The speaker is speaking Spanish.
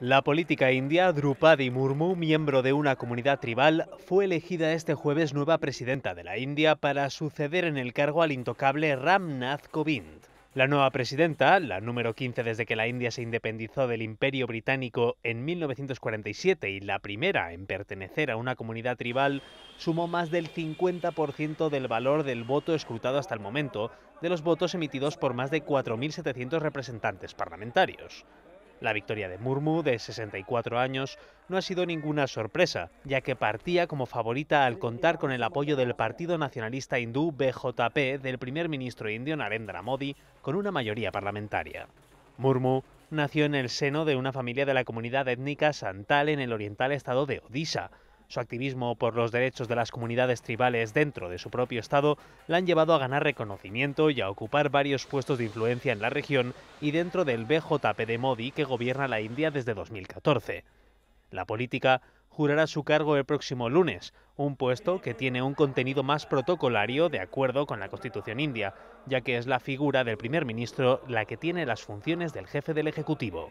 La política india Drupadi Murmu, miembro de una comunidad tribal, fue elegida este jueves nueva presidenta de la India para suceder en el cargo al intocable Ramnath Kovind. La nueva presidenta, la número 15 desde que la India se independizó del Imperio Británico en 1947 y la primera en pertenecer a una comunidad tribal, sumó más del 50% del valor del voto escrutado hasta el momento, de los votos emitidos por más de 4.700 representantes parlamentarios. La victoria de Murmu, de 64 años, no ha sido ninguna sorpresa, ya que partía como favorita al contar con el apoyo del Partido Nacionalista Hindú BJP del primer ministro indio Narendra Modi, con una mayoría parlamentaria. Murmu nació en el seno de una familia de la comunidad étnica Santal en el oriental estado de Odisha, su activismo por los derechos de las comunidades tribales dentro de su propio estado la han llevado a ganar reconocimiento y a ocupar varios puestos de influencia en la región y dentro del BJP de Modi que gobierna la India desde 2014. La política jurará su cargo el próximo lunes, un puesto que tiene un contenido más protocolario de acuerdo con la Constitución india, ya que es la figura del primer ministro la que tiene las funciones del jefe del Ejecutivo.